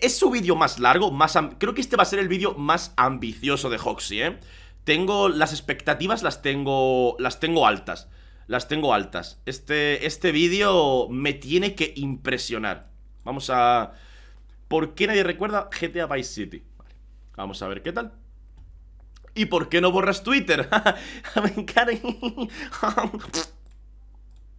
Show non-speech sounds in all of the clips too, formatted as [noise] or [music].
Es su vídeo más largo, más creo que este va a ser el vídeo más ambicioso de Hoxie, ¿eh? Tengo, las expectativas las tengo, las tengo altas, las tengo altas. Este, este vídeo me tiene que impresionar. Vamos a... ¿Por qué nadie recuerda GTA Vice City? Vamos a ver qué tal. ¿Y por qué no borras Twitter? [laughs] [laughs]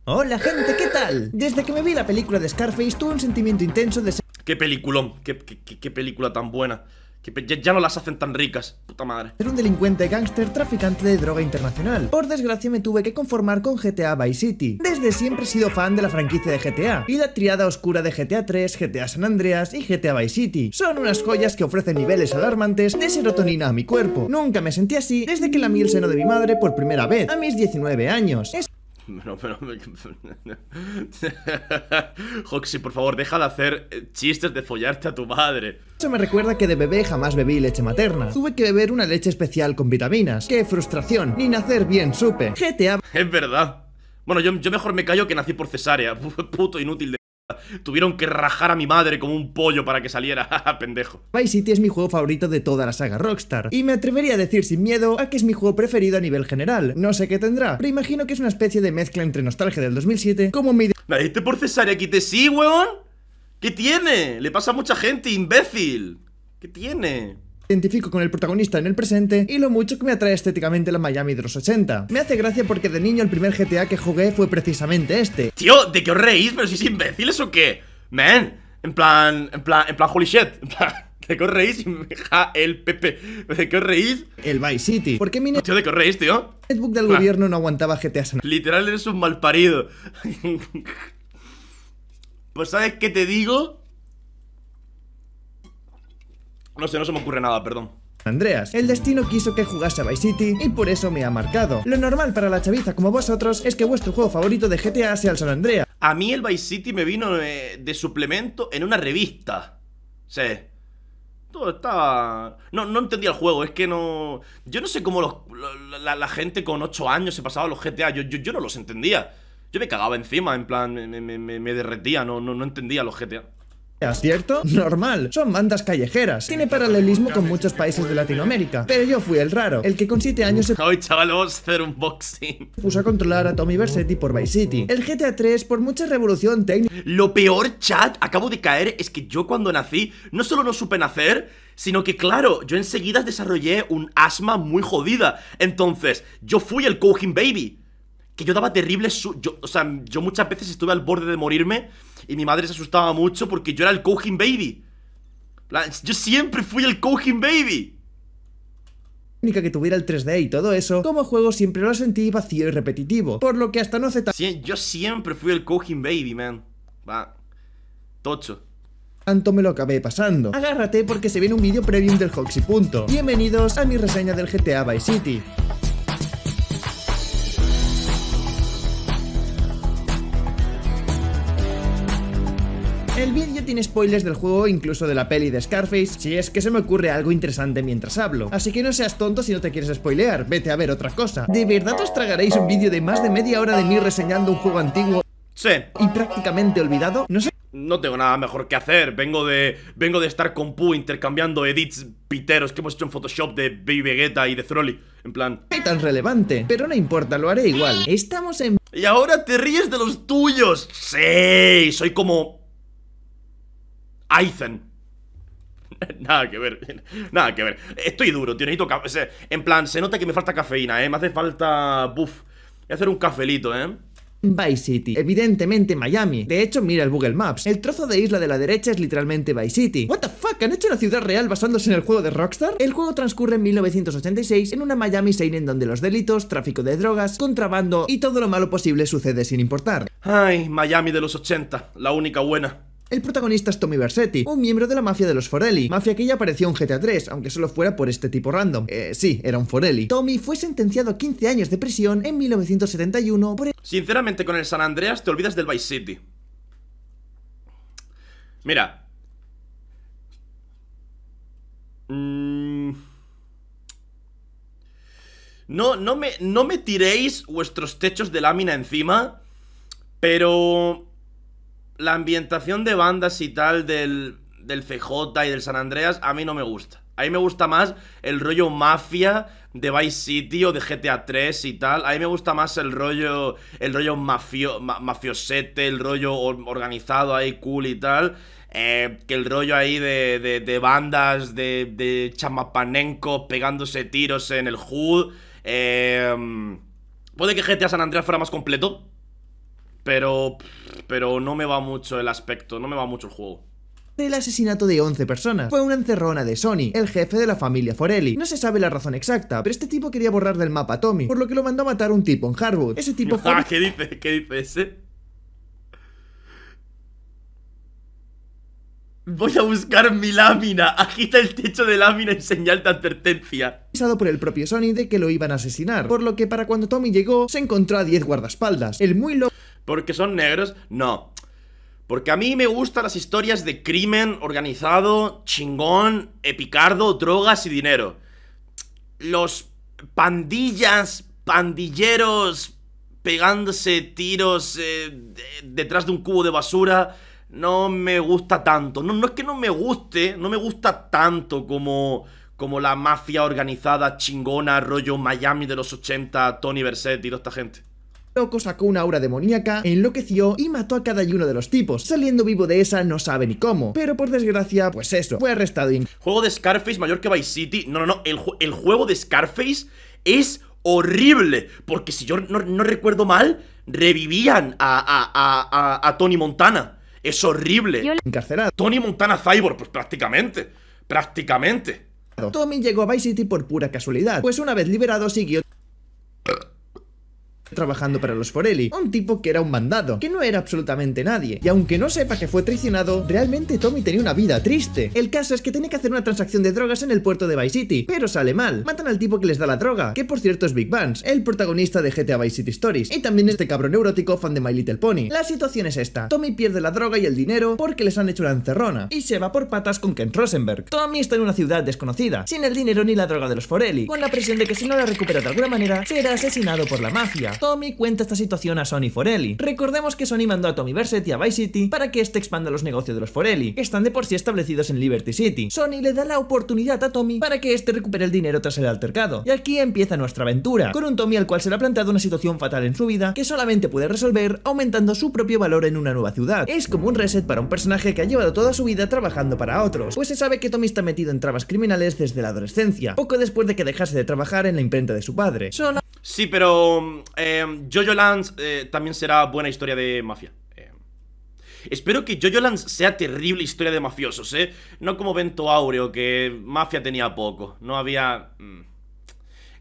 Hola gente, ¿qué tal? Desde que me vi la película de Scarface tuve un sentimiento intenso de ser... Qué peliculón, qué, película tan buena. Que ya, no las hacen tan ricas, puta madre. Era un delincuente gángster traficante de droga internacional. Por desgracia me tuve que conformar con GTA Vice City. Desde siempre he sido fan de la franquicia de GTA y la triada oscura de GTA 3, GTA San Andreas y GTA Vice City. Son unas joyas que ofrecen niveles alarmantes de serotonina a mi cuerpo. Nunca me sentí así desde que la el seno de mi madre por primera vez, a mis 19 años. No, pero... Hoxie, [laughs] por favor, deja de hacer eh, chistes de follarte a tu madre. Eso me recuerda que de bebé jamás bebí leche materna. Tuve que beber una leche especial con vitaminas. ¡Qué frustración! Ni nacer bien supe. GTA... Es verdad. Bueno, yo, yo mejor me callo que nací por cesárea. [laughs] Puto inútil de... [laughs] Tuvieron que rajar a mi madre como un pollo para que saliera, [laughs] pendejo. Vice City es mi juego favorito de toda la saga Rockstar, y me atrevería a decir sin miedo a que es mi juego preferido a nivel general. No sé qué tendrá, pero imagino que es una especie de mezcla entre nostalgia del 2007, como mi... Nadie te por cesárea te sí, weón. ¿Qué tiene? Le pasa a mucha gente, imbécil. ¿Qué tiene? identifico con el protagonista en el presente y lo mucho que me atrae estéticamente la Miami de 80. Me hace gracia porque de niño el primer GTA que jugué fue precisamente este. Tío, ¿de qué os reís? ¿Pero si es imbéciles o qué? Man, en plan, en plan, en plan, holy shit, [laughs] ¿De qué os reís? Ja, el Pepe. ¿De qué os reís? El Vice City. ¿Por qué mi Tío, ¿de qué os reís, tío? El netbook del gobierno no aguantaba GTA San Literal eres un mal parido. [laughs] pues ¿sabes qué te digo? No sé, no se me ocurre nada, perdón. Andreas. El destino quiso que jugase a Vice City y por eso me ha marcado. Lo normal para la chaviza como vosotros es que vuestro juego favorito de GTA sea el San Andreas. A mí el Vice City me vino eh, de, suplemento en una revista. Sí. Todo estaba... No, no entendía el juego, es que no... Yo no sé cómo la, gente con 8 años se pasaba los GTA, yo, yo, no los entendía. Yo me cagaba encima, en plan, me, me derretía, no, no, no entendía los GTA. ¿Cierto? [laughs] Normal, son bandas callejeras. Tiene paralelismo con muchos países de Latinoamérica. Pero yo fui el raro, el que con 7 años se... Hoy, chaval, vamos a hacer un boxing. [laughs] Puso a controlar a Tommy Versetti por Vice City. El GTA 3 por mucha revolución técnica... Lo peor, chat, acabo de caer, es que yo cuando nací, no solo no supe nacer, sino que claro, yo enseguida desarrollé un asma muy jodida. Entonces, yo fui el coaching Baby yo daba terribles... Yo, o sea, yo muchas veces estuve al borde de morirme y mi madre se asustaba mucho porque yo era el coaching baby. yo siempre fui el coaching baby que tuviera el 3D y todo eso, como juego siempre lo sentí vacío y repetitivo, por lo que hasta no hace yo siempre fui el Coaching Baby, man. Va. Tocho. Tanto me lo acabé pasando. Agárrate porque se viene un vídeo premium del Hoxy Punto. Bienvenidos a mi reseña del GTA Vice City. El vídeo tiene spoilers del juego, incluso de la peli de Scarface, si es que se me ocurre algo interesante mientras hablo. Así que no seas tonto si no te quieres spoilear, vete a ver otra cosa. ¿De verdad os tragaréis un vídeo de más de media hora de mí reseñando un juego antiguo? Sí. Y prácticamente olvidado, no sé no tengo nada mejor que hacer. Vengo de. Vengo de estar con Pu intercambiando edits piteros que hemos hecho en Photoshop de Baby Vegeta y de Frolly. En plan. Es tan relevante. Pero no importa, lo haré igual. Estamos en. Y ahora te ríes de los tuyos. Sí, soy como. Aizen. [laughs] Nada que ver, nada que ver Estoy duro, tío, necesito En plan, se nota que me falta cafeína, eh Me hace falta, buf Voy a hacer un cafelito, eh Vice City, evidentemente Miami. De hecho, mira el Google Maps. El trozo de isla de la derecha es literalmente Vice City. What the fuck, ¿han hecho una ciudad real basándose en el juego de Rockstar? El juego transcurre en 1986 en una Miami en donde los delitos, tráfico de drogas, contrabando y todo lo malo posible sucede sin importar. Ay, Miami de los 80, la única buena. El protagonista es Tommy Versetti, un miembro de la mafia de los Forelli, mafia que ya apareció en GTA 3, aunque solo fuera por este tipo random. Eh, sí, era un Forelli. Tommy fue sentenciado a 15 años de prisión en 1971 por... El... Sinceramente, con el San Andreas te olvidas del Vice City. Mira. Mm. No, no, me, no me tiréis vuestros techos de lámina encima, pero la ambientación de bandas y tal del, del CJ y del San Andreas a mí no me gusta. A mí me gusta más el rollo mafia de Vice City o de GTA 3 y tal. A mí me gusta más el rollo el rollo mafiosete, el rollo organizado ahí cool y tal. Eh, que el rollo ahí de, de, bandas, de, de chamapanencos pegándose tiros en el hood eh, mm, puede que GTA San Andreas fuera más completo, pero, pero no me va mucho el aspecto, no me va mucho el juego el asesinato de 11 personas. Fue una encerrona de Sony, el jefe de la familia Forelli. No se sabe la razón exacta, pero este tipo quería borrar del mapa a Tommy, por lo que lo mandó a matar un tipo en Harwood. Ese tipo... [laughs] Ah, ¿Qué dice? ¿Qué dice ese? Voy a buscar mi lámina. Agita el techo de lámina en señal de advertencia. por el propio Sony de que lo iban a asesinar, por lo que para cuando Tommy llegó se encontró a 10 guardaespaldas. El muy loco... ¿Porque son negros? No. Porque a mí me gustan las historias de crimen organizado, chingón, epicardo, drogas y dinero. Los pandillas, pandilleros pegándose tiros eh, detrás de un cubo de basura no me gusta tanto. No, no es que no me guste, no me gusta tanto como, como la mafia organizada chingona, rollo Miami de los 80, Tony Versetti y toda esta gente. Loco sacó una aura demoníaca, enloqueció y mató a cada uno de los tipos. Saliendo vivo de esa no sabe ni cómo, pero por desgracia, pues eso, fue arrestado. en Juego de Scarface mayor que Vice City. No, no, no, el, juego de Scarface es horrible. Porque si yo no, recuerdo mal, revivían a Tony Montana. Es horrible. Encarcelado. Tony Montana Cyborg, pues prácticamente. Prácticamente. Tommy llegó a Vice City por pura casualidad, pues una vez liberado siguió trabajando para los Forelli, un tipo que era un mandado, que no era absolutamente nadie. Y aunque no sepa que fue traicionado, realmente Tommy tenía una vida triste. El caso es que tiene que hacer una transacción de drogas en el puerto de Vice City, pero sale mal. Matan al tipo que les da la droga, que por cierto es Big Bans el protagonista de GTA Vice City Stories, y también este cabrón neurótico fan de My Little Pony. La situación es esta, Tommy pierde la droga y el dinero porque les han hecho una encerrona, y se va por patas con Ken Rosenberg. Tommy está en una ciudad desconocida, sin el dinero ni la droga de los Forelli, con la presión de que si no la recupera de alguna manera, será asesinado por la mafia. Tommy cuenta esta situación a Sonny Forelli. Recordemos que Sonny mandó a Tommy Versetti a Vice City para que este expanda los negocios de los Forelli. Están de por sí establecidos en Liberty City. Sony le da la oportunidad a Tommy para que este recupere el dinero tras el altercado. Y aquí empieza nuestra aventura, con un Tommy al cual se le ha planteado una situación fatal en su vida que solamente puede resolver aumentando su propio valor en una nueva ciudad. Es como un reset para un personaje que ha llevado toda su vida trabajando para otros, pues se sabe que Tommy está metido en trabas criminales desde la adolescencia, poco después de que dejase de trabajar en la imprenta de su padre. Son. Sí, pero... Mm, eh, Em, Jojo Lance eh, también será buena historia de mafia. Em, espero que Jojo Lance sea terrible historia de mafiosos, ¿eh? No como Vento Aureo que mafia tenía poco. No había... Mm,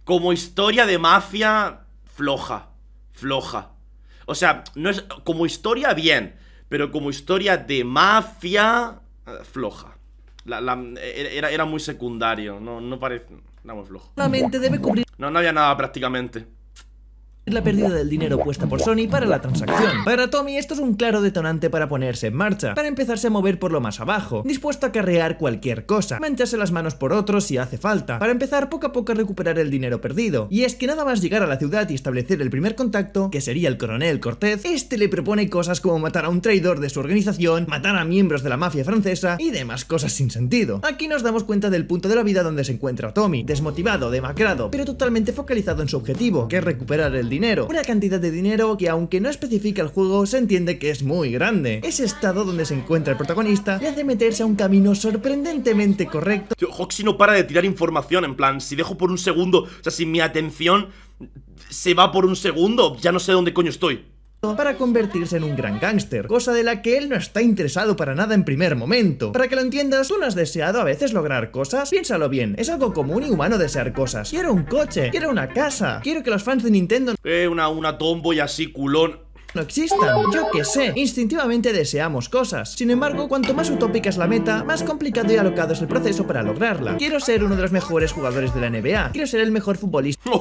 como historia de mafia, floja. Floja. O sea, no es... Como historia, bien. Pero como historia de mafia, eh, floja. Eh, era, muy secundario, no, parece... muy flojo. debe No, no había nada prácticamente la pérdida del dinero puesta por Sony para la transacción. Para Tommy esto es un claro detonante para ponerse en marcha, para empezarse a mover por lo más abajo, dispuesto a carrear cualquier cosa, mancharse las manos por otros si hace falta, para empezar poco a poco a recuperar el dinero perdido. Y es que nada más llegar a la ciudad y establecer el primer contacto, que sería el coronel Cortez, este le propone cosas como matar a un traidor de su organización, matar a miembros de la mafia francesa y demás cosas sin sentido. Aquí nos damos cuenta del punto de la vida donde se encuentra Tommy, desmotivado, demacrado, pero totalmente focalizado en su objetivo, que es recuperar el dinero una cantidad de dinero que aunque no especifica el juego, se entiende que es muy grande. Ese estado donde se encuentra el protagonista le hace meterse a un camino sorprendentemente correcto. Tío, Hoxy no para de tirar información, en plan, si dejo por un segundo, o sea, si mi atención se va por un segundo, ya no sé dónde coño estoy para convertirse en un gran gángster, cosa de la que él no está interesado para nada en primer momento. Para que lo entiendas, tú no has deseado a veces lograr cosas, piénsalo bien, es algo común y humano desear cosas. Quiero un coche, quiero una casa, quiero que los fans de Nintendo... Eh, una, una tombo y así culón no existan, yo que sé, instintivamente deseamos cosas. Sin embargo, cuanto más utópica es la meta, más complicado y alocado es el proceso para lograrla. Quiero ser uno de los mejores jugadores de la NBA, quiero ser el mejor futbolista. [laughs]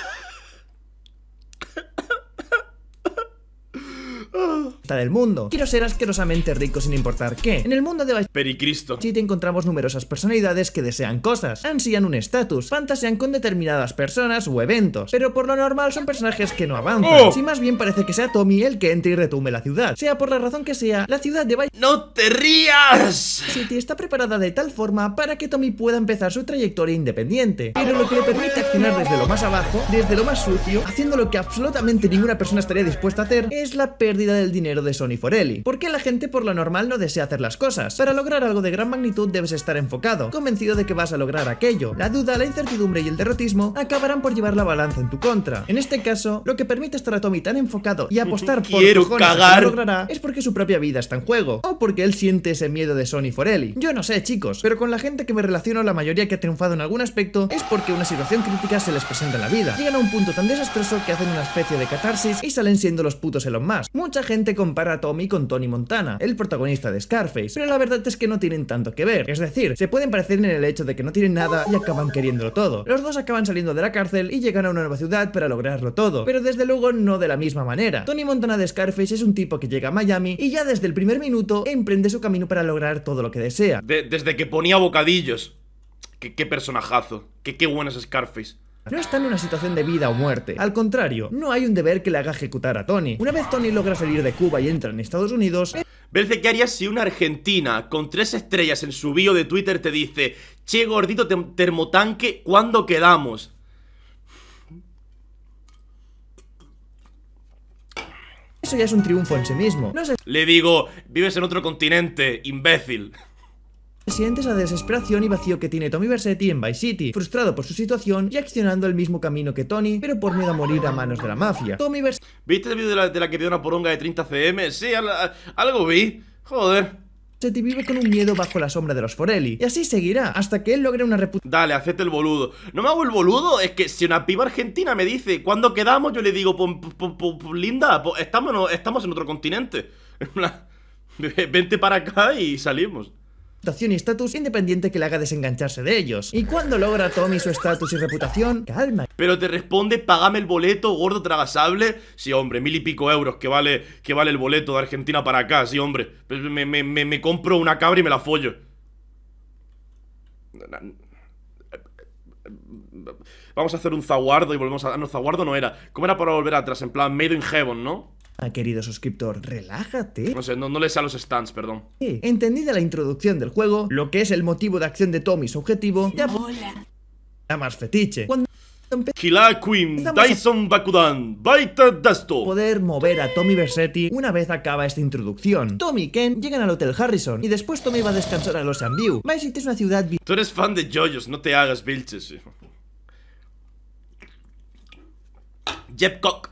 del mundo. Quiero ser asquerosamente rico sin importar qué. En el mundo de Vice Pericristo City encontramos numerosas personalidades que desean cosas, ansían un estatus, fantasean con determinadas personas o eventos, pero por lo normal son personajes que no avanzan. Oh. Si más bien parece que sea Tommy el que entre y retume la ciudad. Sea por la razón que sea, la ciudad de Vice ¡No te rías! City está preparada de tal forma para que Tommy pueda empezar su trayectoria independiente, pero lo que le permite accionar desde lo más abajo, desde lo más sucio, haciendo lo que absolutamente ninguna persona estaría dispuesta a hacer, es la pérdida del dinero de Sony Forelli. ¿Por qué la gente por lo normal no desea hacer las cosas? Para lograr algo de gran magnitud debes estar enfocado, convencido de que vas a lograr aquello. La duda, la incertidumbre y el derrotismo acabarán por llevar la balanza en tu contra. En este caso, lo que permite estar a este Tommy tan enfocado y apostar [laughs] por lo que lo logrará es porque su propia vida está en juego, o porque él siente ese miedo de Sony Forelli. Yo no sé, chicos, pero con la gente que me relaciono, la mayoría que ha triunfado en algún aspecto es porque una situación crítica se les presenta en la vida. Llegan a un punto tan desastroso que hacen una especie de catarsis y salen siendo los putos Elon Musk. Mucha gente con compara a Tommy con Tony Montana, el protagonista de Scarface, pero la verdad es que no tienen tanto que ver, es decir, se pueden parecer en el hecho de que no tienen nada y acaban queriéndolo todo. Los dos acaban saliendo de la cárcel y llegan a una nueva ciudad para lograrlo todo, pero desde luego no de la misma manera. Tony Montana de Scarface es un tipo que llega a Miami y ya desde el primer minuto emprende su camino para lograr todo lo que desea. desde que ponía bocadillos. Qué, personajazo. Qué, qué Scarface. No está en una situación de vida o muerte. Al contrario, no hay un deber que le haga ejecutar a Tony. Una vez Tony logra salir de Cuba y entra en Estados Unidos... Belce, eh, ¿qué harías si una argentina con tres estrellas en su bio de Twitter te dice Che, gordito termotanque, ¿cuándo quedamos? Eso ya es un triunfo en sí mismo. Le digo, vives en otro continente, imbécil. Sientes la desesperación y vacío que tiene Tommy Versetti en Vice City, frustrado por su situación y accionando el mismo camino que Tony, pero por miedo a morir a manos de la mafia. Tommy ¿Viste el vídeo de la, que dio una poronga de 30 cm? Sí, algo vi. Joder. Versetti vive con un miedo bajo la sombra de los Forelli, y así seguirá, hasta que él logre una reputación... Dale, acepte el boludo. No me hago el boludo, es que si una piba argentina me dice, ¿cuándo quedamos? Yo le digo, linda, estamos, estamos en otro continente. [laughs] [laughs] Vente para acá y salimos reputación y estatus independiente que le haga desengancharse de ellos. Y cuando logra Tommy su estatus y reputación, calma. Pero te responde, pagame el boleto, gordo tragasable. Sí, hombre, mil y pico euros que vale, que vale el boleto de Argentina para acá, sí, hombre. Pues me, compro una cabra y me la follo. Vamos a hacer un zaguardo y volvemos a... No, zaguardo no era. ¿Cómo era para volver atrás? En plan, made in heaven, ¿no? Ah, querido suscriptor, relájate. No sé, no, no a los stands, perdón. Sí. Entendida la introducción del juego, lo que es el motivo de acción de Tommy, su objetivo, ya más fetiche. Cuando Dyson Bakudan, Baita Poder mover a Tommy Versetti una vez acaba esta introducción. Tommy y Ken llegan al Hotel Harrison y después Tommy va a descansar a Los View. Vice es una ciudad. Tú eres fan de Joyos, no te hagas, Vilches. Jepcock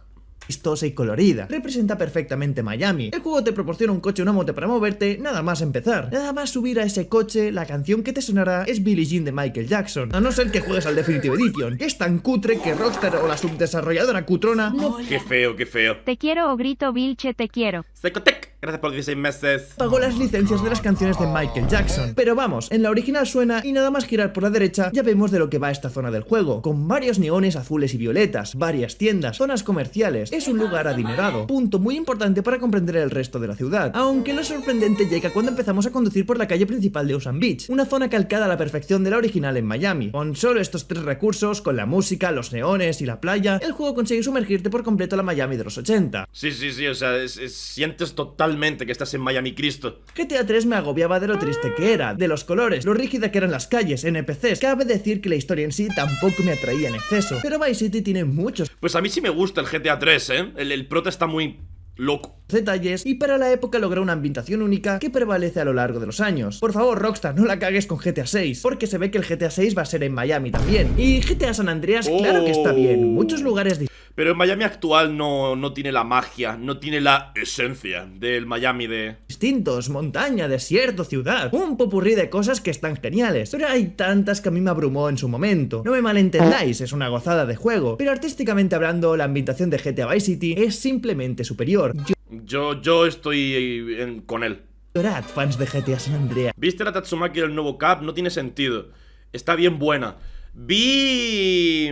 vistosa y colorida. Representa perfectamente Miami. El juego te proporciona un coche y una moto para moverte, nada más empezar. Nada más subir a ese coche, la canción que te sonará es Billie Jean de Michael Jackson. A no ser que juegues al Definitive Edition, que es tan cutre que Rockstar o la subdesarrolladora cutrona... Qué feo, qué feo. Te quiero o grito Vilche, te quiero. Secotec. Gracias por 16 meses. Pagó las licencias de las canciones de Michael Jackson. Pero vamos, en la original suena y nada más girar por la derecha ya vemos de lo que va esta zona del juego, con varios neones azules y violetas, varias tiendas, zonas comerciales. Es un lugar adinerado, punto muy importante para comprender el resto de la ciudad. Aunque lo sorprendente llega cuando empezamos a conducir por la calle principal de Ocean Beach, una zona calcada a la perfección de la original en Miami. Con solo estos tres recursos, con la música, los neones y la playa, el juego consigue sumergirte por completo a la Miami de los 80. Sí, sí, sí, o sea, sientes total realmente que estás en Miami Cristo. GTA 3 me agobiaba de lo triste que era, de los colores, lo rígida que eran las calles, NPCs. Cabe decir que la historia en sí tampoco me atraía en exceso, pero Vice City tiene muchos. Pues a mí sí me gusta el GTA 3, ¿eh? El, el prota está muy loco detalles y para la época logró una ambientación única que prevalece a lo largo de los años. Por favor, Rockstar, no la cagues con GTA 6, porque se ve que el GTA 6 va a ser en Miami también. Y GTA San Andreas, claro que está bien, oh. muchos lugares pero en Miami actual no, no tiene la magia, no tiene la esencia del Miami de... Distintos, montaña, desierto, ciudad, un popurrí de cosas que están geniales, pero hay tantas que a mí me abrumó en su momento. No me malentendáis, es una gozada de juego, pero artísticamente hablando, la ambientación de GTA Vice City es simplemente superior. Yo, yo estoy eh, con él. Llorad, fans de GTA San Andreas. ¿Viste la Tatsumaki del nuevo Cap? No tiene sentido. Está bien buena. Vi...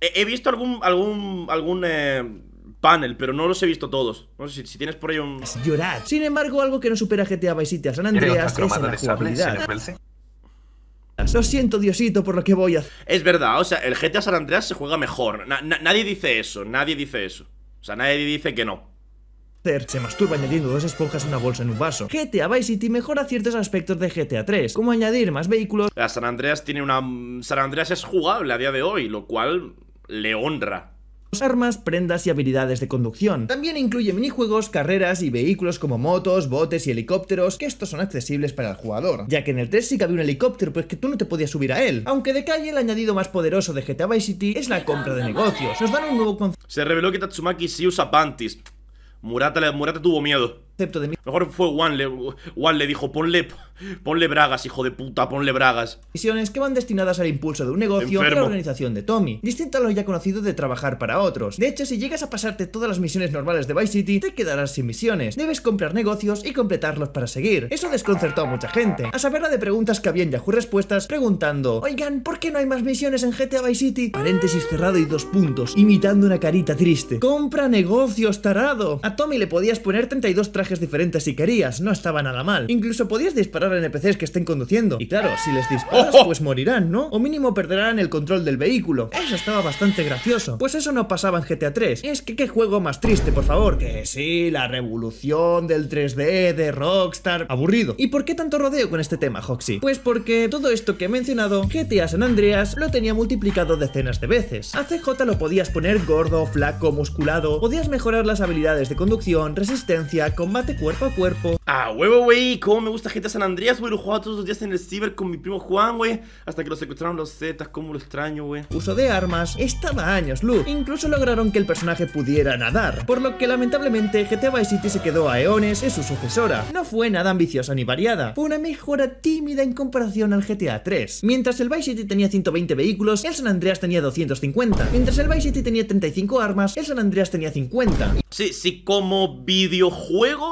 He, visto algún... algún... algún... Eh, panel, pero no los he visto todos. No sé si, tienes por ahí un. Pues llorad. Sin embargo, algo que no supera GTA Vice City a San Andreas es la jugabilidad. Lo siento, Diosito, por lo que voy a Es verdad, o sea, el GTA San Andreas se juega mejor. nadie dice eso, nadie dice eso. O sea, nadie dice que no se masturba añadiendo dos esponjas y una bolsa en un vaso. GTA Vice City mejora ciertos aspectos de GTA 3, como añadir más vehículos. La San Andreas tiene una... San Andreas es jugable a día de hoy, lo cual le honra armas, prendas y habilidades de conducción. También incluye minijuegos, carreras y vehículos como motos, botes y helicópteros, que estos son accesibles para el jugador, ya que en el 3 sí que había un helicóptero, pues que tú no te podías subir a él. Aunque de calle el añadido más poderoso de GTA Vice City es la compra de negocios. Nos dan un nuevo Se reveló que Tatsumaki sí usa panties. Murata, Murata tuvo miedo de Mejor fue Juan le, le dijo, ponle, ponle bragas, hijo de puta, ponle bragas. Misiones que van destinadas al impulso de un negocio y la organización de Tommy, distinto a lo ya conocido de trabajar para otros. De hecho, si llegas a pasarte todas las misiones normales de Vice City, te quedarás sin misiones. Debes comprar negocios y completarlos para seguir. Eso desconcertó a mucha gente. A saberla de preguntas que habían en Yahoo Respuestas preguntando, oigan, ¿por qué no hay más misiones en GTA Vice City? Paréntesis cerrado y dos puntos, imitando una carita triste. Compra negocios, tarado. A Tommy le podías poner 32 trajes diferentes si querías, no estaba nada mal. Incluso podías disparar a NPCs que estén conduciendo. Y claro, si les disparas, oh, oh. pues morirán, ¿no? O mínimo perderán el control del vehículo. Eso estaba bastante gracioso. Pues eso no pasaba en GTA 3. Es que qué juego más triste, por favor. Que sí, la revolución del 3D de Rockstar. Aburrido. ¿Y por qué tanto rodeo con este tema, Hoxie? Pues porque todo esto que he mencionado, GTA San Andreas lo tenía multiplicado decenas de veces. A CJ lo podías poner gordo, flaco, musculado, podías mejorar las habilidades de conducción, resistencia, más cuerpo a cuerpo. Ah, huevo, güey. Cómo me gusta GTA San Andreas, güey. Lo jugaba todos los días en el ciber con mi primo Juan, güey. Hasta que lo secuestraron los Zetas. Cómo lo extraño, güey. Uso de armas estaba años luz. Incluso lograron que el personaje pudiera nadar. Por lo que lamentablemente GTA Vice City se quedó a eones en su sucesora. No fue nada ambiciosa ni variada. Fue una mejora tímida en comparación al GTA 3. Mientras el Vice City tenía 120 vehículos, el San Andreas tenía 250. Mientras el Vice City tenía 35 armas, el San Andreas tenía 50. Sí, sí, como videojuego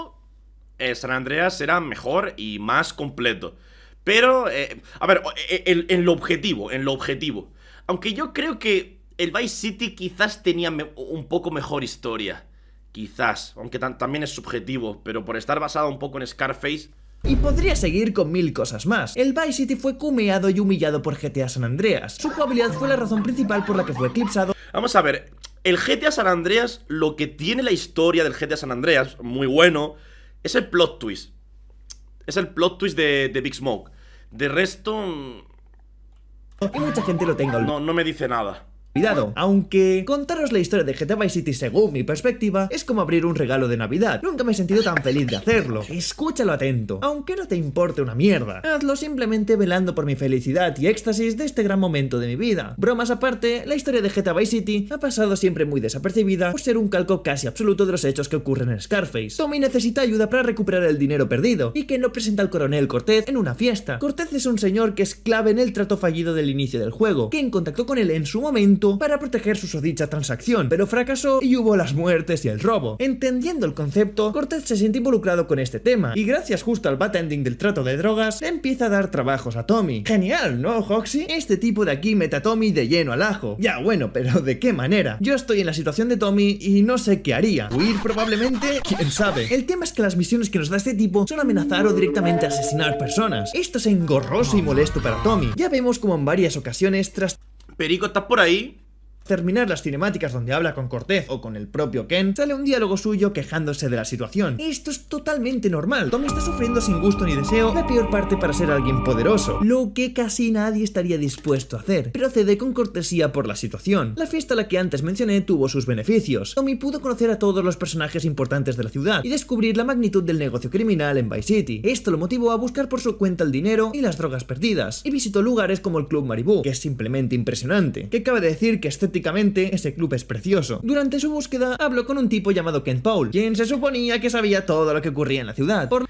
eh, San Andreas era mejor y más completo. Pero, eh, a ver, e, e, en, lo objetivo, en lo objetivo. Aunque yo creo que el Vice City quizás tenía un poco mejor historia. Quizás, aunque también es subjetivo, pero por estar basado un poco en Scarface, y podría seguir con mil cosas más. El Vice City fue cumeado y humillado por GTA San Andreas. Su jugabilidad fue la razón principal por la que fue eclipsado. Vamos a ver, el GTA San Andreas, lo que tiene la historia del GTA San Andreas, muy bueno, es el plot twist. Es el plot twist de, Big Smoke. De resto... Que mm, mucha gente lo tenga. No, no me dice nada aunque contaros la historia de GTA Vice City según mi perspectiva es como abrir un regalo de Navidad. Nunca me he sentido tan feliz de hacerlo. Escúchalo atento, aunque no te importe una mierda. Hazlo simplemente velando por mi felicidad y éxtasis de este gran momento de mi vida. Bromas aparte, la historia de GTA Vice City ha pasado siempre muy desapercibida por ser un calco casi absoluto de los hechos que ocurren en Scarface. Tommy necesita ayuda para recuperar el dinero perdido y que no presenta al coronel Cortez en una fiesta. Cortez es un señor que es clave en el trato fallido del inicio del juego, que en contacto con él en su momento para proteger su sodicha transacción, pero fracasó y hubo las muertes y el robo. Entendiendo el concepto, Cortez se siente involucrado con este tema, y gracias justo al bad ending del trato de drogas, Le empieza a dar trabajos a Tommy. Genial, ¿no, Hoxie? Este tipo de aquí mete a Tommy de lleno al ajo. Ya bueno, pero ¿de qué manera? Yo estoy en la situación de Tommy y no sé qué haría. Huir probablemente, [laughs] quién sabe. El tema es que las misiones que nos da este tipo son amenazar o directamente asesinar personas. Esto es engorroso y molesto para Tommy. Ya vemos como en varias ocasiones tras Perico, ¿estás por ahí? terminar las cinemáticas donde habla con Cortez o con el propio Ken, sale un diálogo suyo quejándose de la situación. Esto es totalmente normal. Tommy está sufriendo sin gusto ni deseo la peor parte para ser alguien poderoso, lo que casi nadie estaría dispuesto a hacer, pero cede con cortesía por la situación. La fiesta a la que antes mencioné tuvo sus beneficios. Tommy pudo conocer a todos los personajes importantes de la ciudad y descubrir la magnitud del negocio criminal en Vice City. Esto lo motivó a buscar por su cuenta el dinero y las drogas perdidas, y visitó lugares como el Club Maribú, que es simplemente impresionante. Que cabe decir que este ese club es precioso. Durante su búsqueda habló con un tipo llamado Kent Paul, quien se suponía que sabía todo lo que ocurría en la ciudad. Por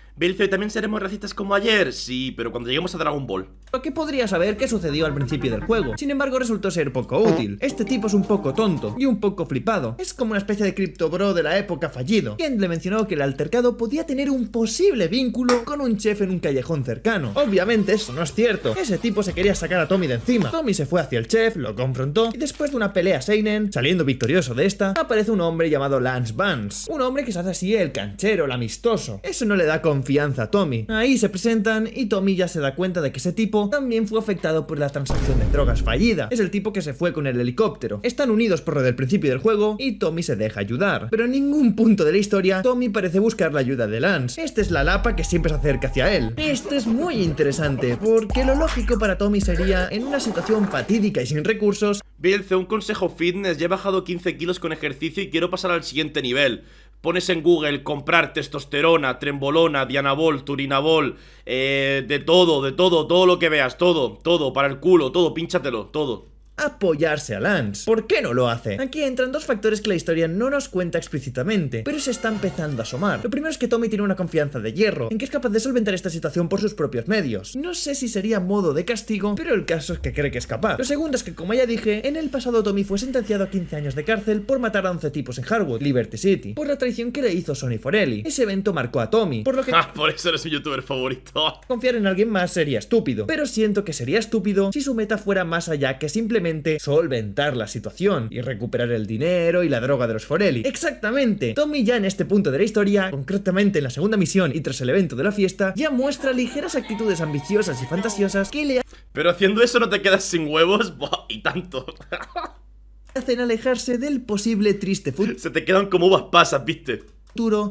¿también seremos racistas como ayer? Sí, pero cuando lleguemos a Dragon Ball. Lo que podría saber qué sucedió al principio del juego. Sin embargo, resultó ser poco útil. Este tipo es un poco tonto y un poco flipado. Es como una especie de criptobro Bro de la época fallido. Kent le mencionó que el altercado podía tener un posible vínculo con un chef en un callejón cercano. Obviamente eso no es cierto. Ese tipo se quería sacar a Tommy de encima. Tommy se fue hacia el chef, lo confrontó y después de una pelea Seinen, saliendo victorioso de esta, aparece un hombre llamado Lance Vance, un hombre que se hace así el canchero, el amistoso. Eso no le da confianza a Tommy. Ahí se presentan y Tommy ya se da cuenta de que ese tipo también fue afectado por la transacción de drogas fallida. Es el tipo que se fue con el helicóptero. Están unidos por lo del principio del juego y Tommy se deja ayudar. Pero en ningún punto de la historia Tommy parece buscar la ayuda de Lance. Esta es la lapa que siempre se acerca hacia él. Esto es muy interesante porque lo lógico para Tommy sería, en una situación fatídica y sin recursos, Bielce, un consejo fitness, ya he bajado 15 kilos con ejercicio y quiero pasar al siguiente nivel. Pones en Google comprar testosterona, trembolona, dianabol, turinabol, eh, de todo, de todo, todo lo que veas, todo, todo, para el culo, todo, pínchatelo, todo apoyarse a Lance. ¿Por qué no lo hace? Aquí entran dos factores que la historia no nos cuenta explícitamente, pero se está empezando a asomar. Lo primero es que Tommy tiene una confianza de hierro, en que es capaz de solventar esta situación por sus propios medios. No sé si sería modo de castigo, pero el caso es que cree que es capaz. Lo segundo es que, como ya dije, en el pasado Tommy fue sentenciado a 15 años de cárcel por matar a 11 tipos en Harwood, Liberty City, por la traición que le hizo Sonny Forelli. Ese evento marcó a Tommy, por lo que... [laughs] Ah, por eso eres su youtuber favorito. Confiar en alguien más sería estúpido, pero siento que sería estúpido si su meta fuera más allá que simplemente solventar la situación y recuperar el dinero y la droga de los Forelli. Exactamente, Tommy ya en este punto de la historia, concretamente en la segunda misión y tras el evento de la fiesta, ya muestra ligeras actitudes ambiciosas y fantasiosas que le... Pero haciendo eso no te quedas sin huevos [laughs] y tanto. hacen alejarse del posible triste futuro. Se te quedan como uvas pasas, viste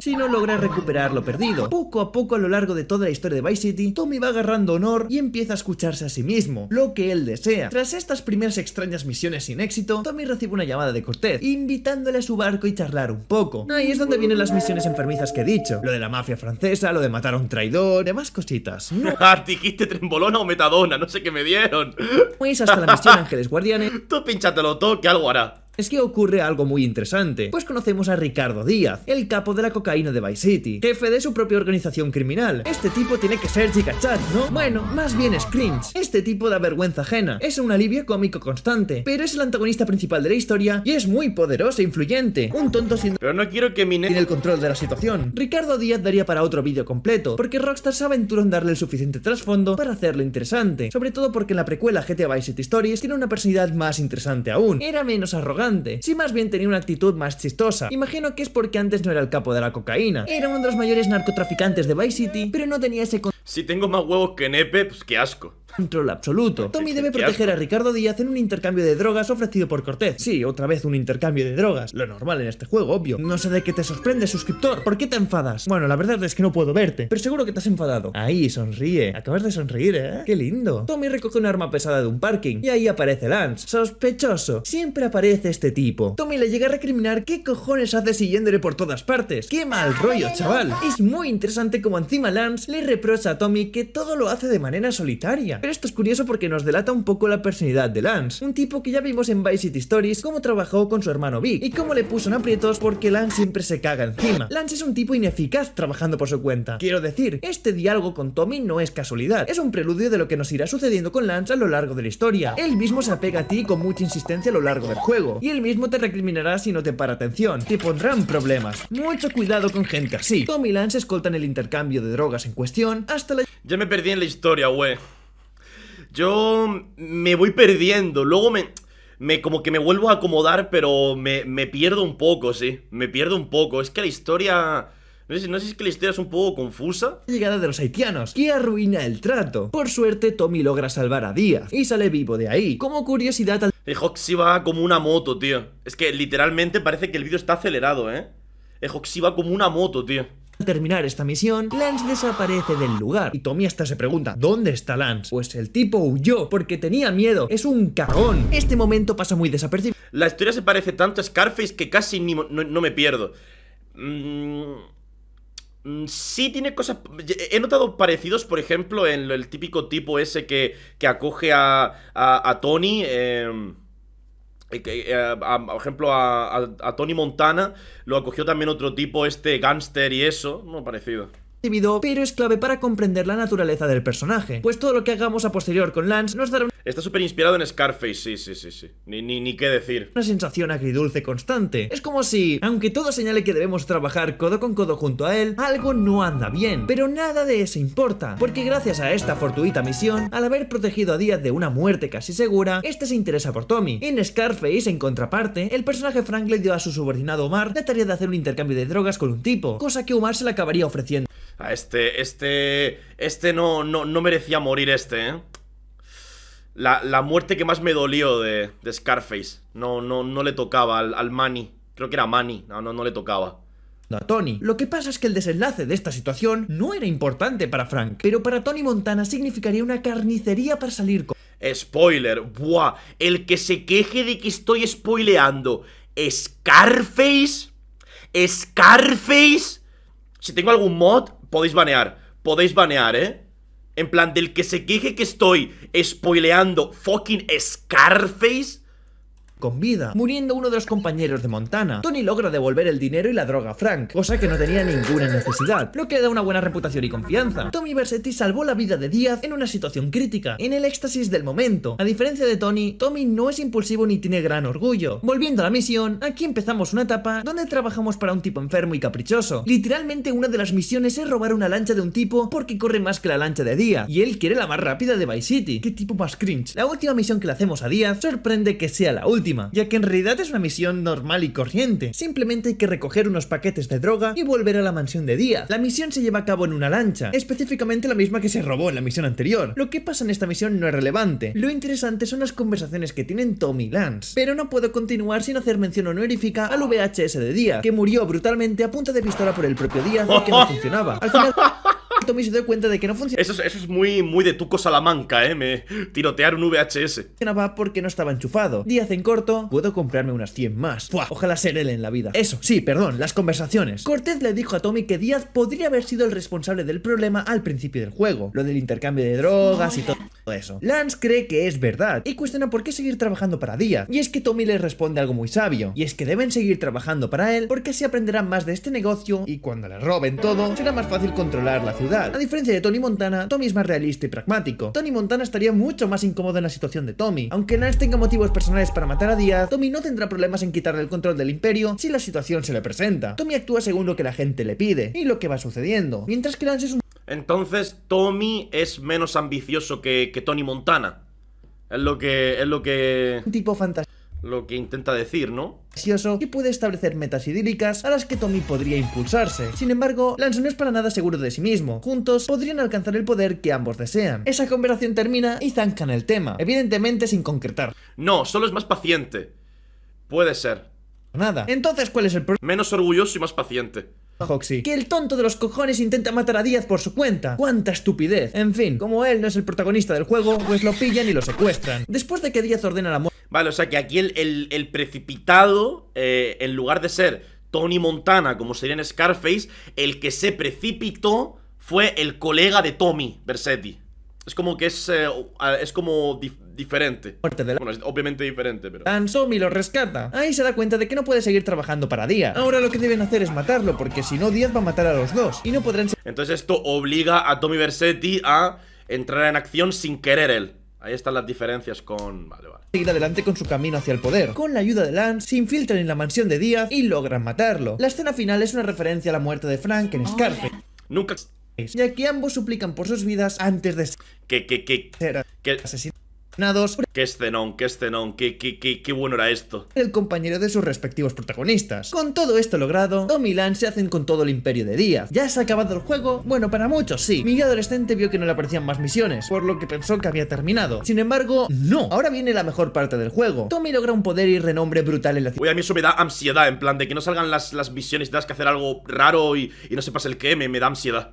si no logra recuperar lo perdido. Poco a poco a lo largo de toda la historia de Vice City, Tommy va agarrando honor y empieza a escucharse a sí mismo, lo que él desea. Tras estas primeras extrañas misiones sin éxito, Tommy recibe una llamada de Cortez, invitándole a su barco y charlar un poco. Ahí es donde vienen las misiones enfermizas que he dicho. Lo de la mafia francesa, lo de matar a un traidor, demás cositas. No. [laughs] Dijiste trembolona o metadona, no sé qué me dieron. Pues hasta la misión Ángeles Guardianes. Tú pinchátelo todo que algo hará es que ocurre algo muy interesante, pues conocemos a Ricardo Díaz, el capo de la cocaína de Vice City, jefe de su propia organización criminal. Este tipo tiene que ser Chat, ¿no? Bueno, más bien Scringe Este tipo da vergüenza ajena, es un alivio cómico constante, pero es el antagonista principal de la historia y es muy poderoso e influyente. Un tonto sin... Pero no quiero que mine Tiene el control de la situación. Ricardo Díaz daría para otro vídeo completo, porque Rockstar se aventuró en darle el suficiente trasfondo para hacerlo interesante, sobre todo porque en la precuela GTA Vice City Stories tiene una personalidad más interesante aún. Era menos arrogante si más bien tenía una actitud más chistosa. Imagino que es porque antes no era el capo de la cocaína, era uno de los mayores narcotraficantes de Vice City, pero no tenía ese... Si tengo más huevos que nepe, pues qué asco control absoluto. Tommy debe proteger a Ricardo Díaz en un intercambio de drogas ofrecido por Cortez. Sí, otra vez un intercambio de drogas. Lo normal en este juego, obvio. No sé de qué te sorprende, suscriptor. ¿Por qué te enfadas? Bueno, la verdad es que no puedo verte, pero seguro que te has enfadado. Ahí, sonríe. Acabas de sonreír, ¿eh? Qué lindo. Tommy recoge un arma pesada de un parking y ahí aparece Lance. Sospechoso. Siempre aparece este tipo. Tommy le llega a recriminar qué cojones hace siguiéndole por todas partes. Qué mal rollo, chaval. Es muy interesante como encima Lance le reprocha a Tommy que todo lo hace de manera solitaria. Pero esto es curioso porque nos delata un poco la personalidad de Lance, un tipo que ya vimos en Vice City Stories cómo trabajó con su hermano Vic y cómo le puso en aprietos porque Lance siempre se caga encima. Lance es un tipo ineficaz trabajando por su cuenta. Quiero decir, este diálogo con Tommy no es casualidad, es un preludio de lo que nos irá sucediendo con Lance a lo largo de la historia. Él mismo se apega a ti con mucha insistencia a lo largo del juego y él mismo te recriminará si no te para atención, te pondrán problemas. Mucho cuidado con gente así. Tommy y Lance escoltan el intercambio de drogas en cuestión hasta la... Ya me perdí en la historia, wey. Yo me voy perdiendo. Luego me, como que me vuelvo a acomodar, pero me, pierdo un poco, sí. Me pierdo un poco. Es que la historia... No sé, no si es que la historia es un poco confusa. llegada de los haitianos, que arruina el trato. Por suerte, Tommy logra salvar a Díaz y sale vivo de ahí. Como curiosidad... Al... El va como una moto, tío. Es que literalmente parece que el vídeo está acelerado, ¿eh? El va como una moto, tío terminar esta misión, Lance desaparece del lugar. Y Tommy hasta se pregunta, ¿dónde está Lance? Pues el tipo huyó porque tenía miedo. Es un cagón. Este momento pasa muy desapercibido. La historia se parece tanto a Scarface que casi no, me pierdo. Mm, mm, sí tiene cosas... He notado parecidos, por ejemplo, en el típico tipo ese que, acoge a, Tony. Em, eh, por ejemplo, a, Tony Montana lo acogió también otro tipo, este gangster y eso, no parecido pero es clave para comprender la naturaleza del personaje, pues todo lo que hagamos a posterior con Lance nos dará Está súper inspirado en Scarface, sí, sí, sí, sí. Ni, ni, ni qué decir. Una sensación agridulce constante. Es como si, aunque todo señale que debemos trabajar codo con codo junto a él, algo no anda bien. Pero nada de eso importa, porque gracias a esta fortuita misión, al haber protegido a Díaz de una muerte casi segura, este se interesa por Tommy. En Scarface, en contraparte, el personaje Frank le dio a su subordinado Omar la tarea de hacer un intercambio de drogas con un tipo, cosa que Omar se le acabaría ofreciendo. Este, este, este no, no, no merecía morir este, ¿eh? La, muerte que más me dolió de, Scarface. No, no, no le tocaba al, al Manny. Creo que era Manny. No, no, no le tocaba. A Tony. Lo que pasa es que el desenlace de esta situación no era importante para Frank, pero para Tony Montana significaría una carnicería para salir con... Spoiler, buah, el que se queje de que estoy spoileando, Scarface, Scarface, si tengo algún mod, Podéis banear, podéis banear, ¿eh? En plan, del que se queje que estoy spoileando fucking Scarface con vida, muriendo uno de los compañeros de Montana. Tony logra devolver el dinero y la droga a Frank, cosa que no tenía ninguna necesidad, lo que da una buena reputación y confianza. Tommy Versetti salvó la vida de Díaz en una situación crítica, en el éxtasis del momento. A diferencia de Tony, Tommy no es impulsivo ni tiene gran orgullo. Volviendo a la misión, aquí empezamos una etapa donde trabajamos para un tipo enfermo y caprichoso. Literalmente una de las misiones es robar una lancha de un tipo porque corre más que la lancha de Díaz, y él quiere la más rápida de Vice City. ¿Qué tipo más cringe? La última misión que le hacemos a Díaz sorprende que sea la última, ya que en realidad es una misión normal y corriente. Simplemente hay que recoger unos paquetes de droga y volver a la mansión de Díaz. La misión se lleva a cabo en una lancha, específicamente la misma que se robó en la misión anterior. Lo que pasa en esta misión no es relevante. Lo interesante son las conversaciones que tienen Tommy y Lance. Pero no puedo continuar sin hacer mención honorífica al VHS de Díaz. que murió brutalmente a punta de pistola por el propio día que no funcionaba. Al final... Tommy se dio cuenta de que no funciona. Eso, es, muy, muy de tu Salamanca, eh. Me tirotear un VHS. Funcionaba porque no estaba enchufado. Díaz en corto, puedo comprarme unas 100 más. ojalá ser él en la vida. Eso, sí, perdón, las conversaciones. Cortez le dijo a Tommy que Díaz podría haber sido el responsable del problema al principio del juego. Lo del intercambio de drogas y todo eso. Lance cree que es verdad y cuestiona por qué seguir trabajando para Díaz. Y es que Tommy le responde algo muy sabio. Y es que deben seguir trabajando para él porque así aprenderán más de este negocio y cuando le roben todo será más fácil controlar la ciudad a diferencia de Tony Montana, Tommy es más realista y pragmático. Tony Montana estaría mucho más incómodo en la situación de Tommy. Aunque Lance tenga motivos personales para matar a Díaz, Tommy no tendrá problemas en quitarle el control del imperio si la situación se le presenta. Tommy actúa según lo que la gente le pide y lo que va sucediendo. Mientras que Lance es un... Entonces Tommy es menos ambicioso que, Tony Montana. Es lo que... es lo que... Un tipo fantástico lo que intenta decir, ¿no? que puede establecer metas idílicas a las que Tommy podría impulsarse. Sin embargo, Lance no es para nada seguro de sí mismo. Juntos podrían alcanzar el poder que ambos desean. Esa conversación termina y zancan el tema, evidentemente sin concretar. No, solo es más paciente. Puede ser. Nada. Entonces, ¿cuál es el problema? Menos orgulloso y más paciente. Hoxie. Que el tonto de los cojones intenta matar a Díaz por su cuenta. ¡Cuánta estupidez! En fin, como él no es el protagonista del juego, pues lo pillan y lo secuestran. Después de que Díaz ordena la muerte Vale, o sea que aquí el, precipitado, eh, en lugar de ser Tony Montana, como sería en Scarface, el que se precipitó fue el colega de Tommy Versetti. Es como que es, eh, es como diferente. Bueno, obviamente diferente, pero... y lo rescata. Ahí se da cuenta de que no puede seguir trabajando para Díaz. Ahora lo que deben hacer es matarlo, porque si no Díaz va a matar a los dos. Y no podrán... ser. Entonces esto obliga a Tommy Versetti a entrar en acción sin querer él. Ahí están las diferencias con... Vale, vale. Seguir adelante con su camino hacia el poder. Con la ayuda de Lance, se infiltran en la mansión de Díaz y logran matarlo. La escena final es una referencia a la muerte de Frank en Scarface. Nunca... Ya que ambos suplican por sus vidas antes de Que, que, que... Ser... Que... Qué escenón, qué escenón, qué, qué, qué, qué bueno era esto. El compañero de sus respectivos protagonistas. Con todo esto logrado, Tom y Lan se hacen con todo el imperio de Díaz ¿Ya se ha acabado el juego? Bueno, para muchos sí. Mi adolescente vio que no le aparecían más misiones, por lo que pensó que había terminado. Sin embargo, no. Ahora viene la mejor parte del juego. Tommy logra un poder y renombre brutal en la ciudad. a mí eso me da ansiedad, en plan de que no salgan las, las misiones, tengas que hacer algo raro y, y no sepas el qué, me, da ansiedad.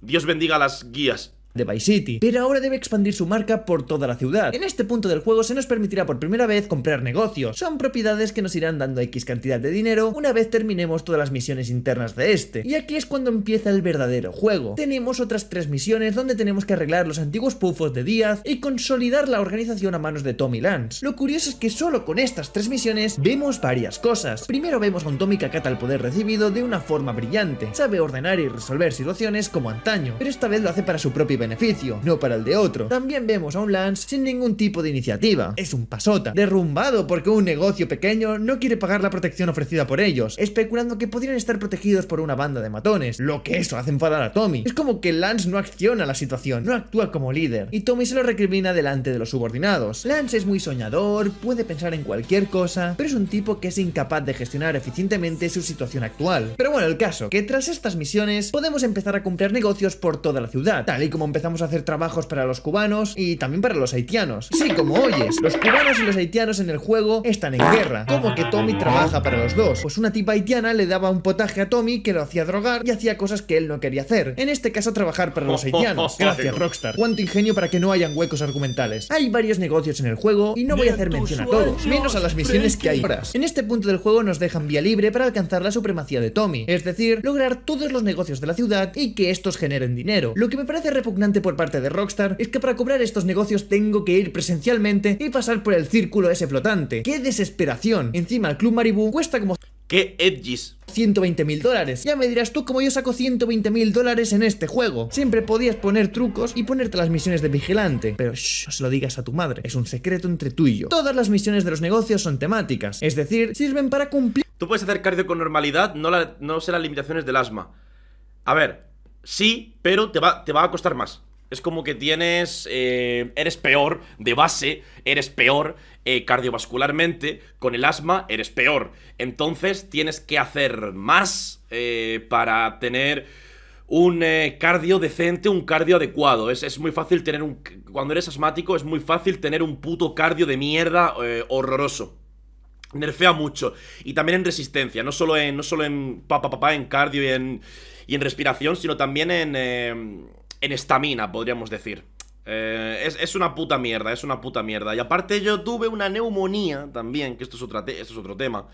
Dios bendiga a las guías de Vice City, pero ahora debe expandir su marca por toda la ciudad. En este punto del juego se nos permitirá por primera vez comprar negocios. Son propiedades que nos irán dando X cantidad de dinero una vez terminemos todas las misiones internas de este. Y aquí es cuando empieza el verdadero juego. Tenemos otras tres misiones donde tenemos que arreglar los antiguos pufos de Díaz y consolidar la organización a manos de Tommy Lance. Lo curioso es que solo con estas tres misiones vemos varias cosas. Primero vemos a un Tommy que acata el poder recibido de una forma brillante. Sabe ordenar y resolver situaciones como antaño, pero esta vez lo hace para su propio beneficio beneficio, no para el de otro. También vemos a un Lance sin ningún tipo de iniciativa. Es un pasota, derrumbado porque un negocio pequeño no quiere pagar la protección ofrecida por ellos, especulando que podrían estar protegidos por una banda de matones, lo que eso hace enfadar a Tommy. Es como que Lance no acciona la situación, no actúa como líder, y Tommy se lo recrimina delante de los subordinados. Lance es muy soñador, puede pensar en cualquier cosa, pero es un tipo que es incapaz de gestionar eficientemente su situación actual. Pero bueno, el caso, que tras estas misiones podemos empezar a comprar negocios por toda la ciudad, tal y como empezamos empezamos a hacer trabajos para los cubanos y también para los haitianos. Sí, como oyes, los cubanos y los haitianos en el juego están en guerra. como que Tommy trabaja para los dos? Pues una tipa haitiana le daba un potaje a Tommy que lo hacía drogar y hacía cosas que él no quería hacer. En este caso, trabajar para los haitianos. [laughs] Gracias, Rockstar. Cuánto ingenio para que no hayan huecos argumentales. Hay varios negocios en el juego y no voy a hacer mención a todos, menos a las misiones que hay horas. En este punto del juego nos dejan vía libre para alcanzar la supremacía de Tommy, es decir, lograr todos los negocios de la ciudad y que estos generen dinero. Lo que me parece repugnante por parte de Rockstar es que para cobrar estos negocios tengo que ir presencialmente y pasar por el círculo ese flotante. ¡Qué desesperación! Encima, el Club Maribú cuesta como... ¡Qué edgis! 120 mil dólares. Ya me dirás tú cómo yo saco 120 mil dólares en este juego. Siempre podías poner trucos y ponerte las misiones de vigilante. Pero shh, no se lo digas a tu madre. Es un secreto entre tú y yo. Todas las misiones de los negocios son temáticas. Es decir, sirven para cumplir... Tú puedes hacer cardio con normalidad, no, la, no sé las limitaciones del asma. A ver, Sí, pero te va, te va a costar más. Es como que tienes... Eh, eres peor de base, eres peor eh, cardiovascularmente, con el asma eres peor. Entonces tienes que hacer más eh, para tener un cardio decente, un cardio adecuado. Es, muy fácil tener un... Cuando eres asmático es muy fácil tener un puto cardio de mierda horroroso. Nerfea mucho. Y también en resistencia, no solo en, no solo en en cardio y en y en respiración, sino también en eh, en estamina, podríamos decir. Eh, es, una puta mierda, es una puta mierda. Y aparte yo tuve una neumonía también, que esto es, esto es otro tema.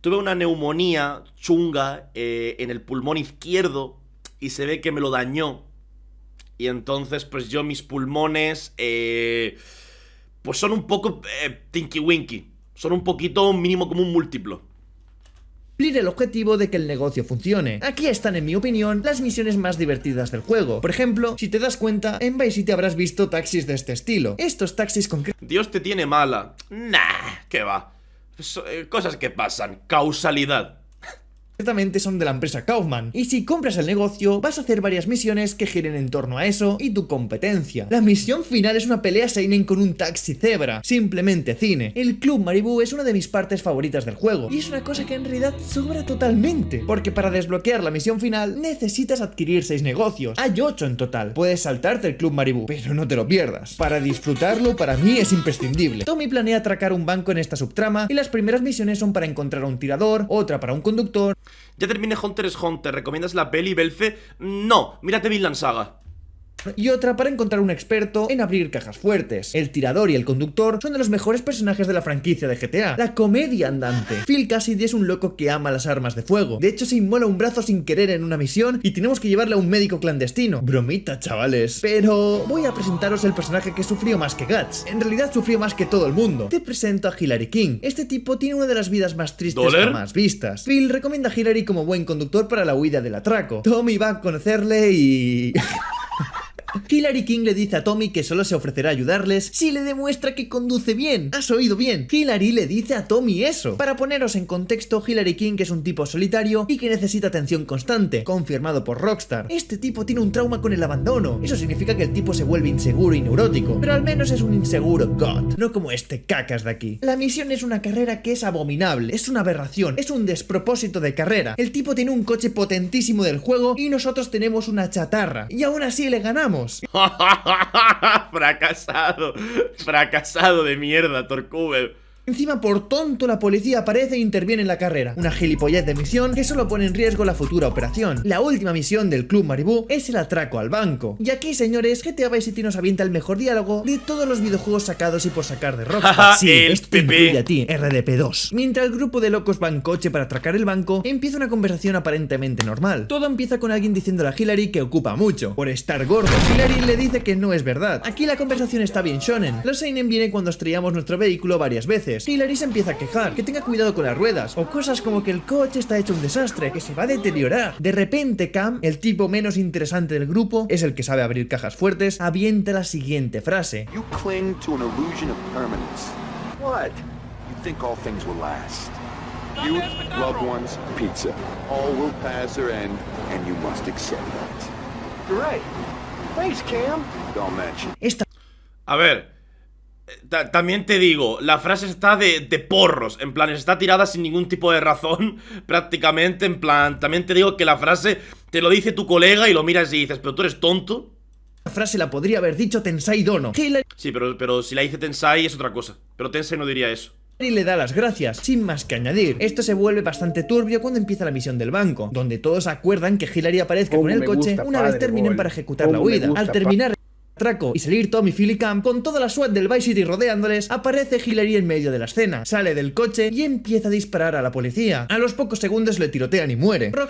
Tuve una neumonía chunga eh, en el pulmón izquierdo y se ve que me lo dañó. Y entonces pues yo mis pulmones pues son un poco tinky winky. Son un poquito mínimo como un múltiplo cumplir el objetivo de que el negocio funcione. Aquí están, en mi opinión, las misiones más divertidas del juego. Por ejemplo, si te das cuenta, en Vice City habrás visto taxis de este estilo. Estos taxis con... Dios te tiene mala. Nah, que va. Eh, cosas que pasan. Causalidad son de la empresa Kaufman. Y si compras el negocio, vas a hacer varias misiones que giren en torno a eso y tu competencia. La misión final es una pelea seinen con un taxi cebra, simplemente cine. El Club Maribú es una de mis partes favoritas del juego, y es una cosa que en realidad sobra totalmente, porque para desbloquear la misión final necesitas adquirir 6 negocios, hay 8 en total. Puedes saltarte el Club Maribú, pero no te lo pierdas. Para disfrutarlo, para mí es imprescindible. Tommy planea atracar un banco en esta subtrama, y las primeras misiones son para encontrar a un tirador, otra para un conductor, ya terminé Hunter x Hunter, ¿recomiendas la peli, Belfe? No, mírate Vinland Saga y otra para encontrar un experto en abrir cajas fuertes. El tirador y el conductor son de los mejores personajes de la franquicia de GTA, la comedia andante. Phil Cassidy es un loco que ama las armas de fuego. De hecho, se inmola un brazo sin querer en una misión y tenemos que llevarle a un médico clandestino. Bromita, chavales. Pero voy a presentaros el personaje que sufrió más que Guts. En realidad sufrió más que todo el mundo. Te presento a Hillary King. Este tipo tiene una de las vidas más tristes más jamás vistas. Phil recomienda a Hillary como buen conductor para la huida del atraco. Tommy va a conocerle y... [laughs] Hillary King le dice a Tommy que solo se ofrecerá a ayudarles si le demuestra que conduce bien. ¿Has oído bien? Hillary le dice a Tommy eso. Para poneros en contexto, Hillary King es un tipo solitario y que necesita atención constante, confirmado por Rockstar. Este tipo tiene un trauma con el abandono. Eso significa que el tipo se vuelve inseguro y neurótico, pero al menos es un inseguro god, no como este cacas de aquí. La misión es una carrera que es abominable, es una aberración, es un despropósito de carrera. El tipo tiene un coche potentísimo del juego y nosotros tenemos una chatarra. Y aún así le ganamos. [laughs] fracasado, fracasado de mierda, Torcube Encima, por tonto, la policía aparece e interviene en la carrera. Una gilipollez de misión que solo pone en riesgo la futura operación. La última misión del Club Maribú es el atraco al banco. Y aquí, señores, GTA Vice City nos avienta el mejor diálogo de todos los videojuegos sacados y por sacar de Rockstar. sí, es a ti, RDP2. Mientras el grupo de locos van coche para atracar el banco, empieza una conversación aparentemente normal. Todo empieza con alguien diciéndole a Hillary que ocupa mucho. Por estar gordo, Hillary le dice que no es verdad. Aquí la conversación está bien shonen. Los Seinen viene cuando estrellamos nuestro vehículo varias veces. Y Hillary se empieza a quejar, que tenga cuidado con las ruedas, o cosas como que el coche está hecho un desastre, que se va a deteriorar. De repente Cam, el tipo menos interesante del grupo, es el que sabe abrir cajas fuertes, avienta la siguiente frase. What? You think all things will last. ones, pizza. All will pass end, and you must accept that. Thanks, Cam. A ver, también te digo, la frase está de, porros, en plan, está tirada sin ningún tipo de razón, [laughs] prácticamente, en plan, también te digo que la frase te lo dice tu colega y lo miras y dices, pero tú eres tonto. La frase la podría haber dicho Tensai Dono. Sí, pero, pero si la dice Tensai es otra cosa, pero Tensai no diría eso. Y le da las gracias, sin más que añadir. Esto se vuelve bastante turbio cuando empieza la misión del banco, donde todos acuerdan que Hillary aparezca con el coche una vez terminen para ejecutar la huida. Al terminar atraco y salir Tommy Camp con toda la SWAT del Vice City rodeándoles, aparece Hillary en medio de la escena, sale del coche y empieza a disparar a la policía. A los pocos segundos le tirotean y muere. [laughs]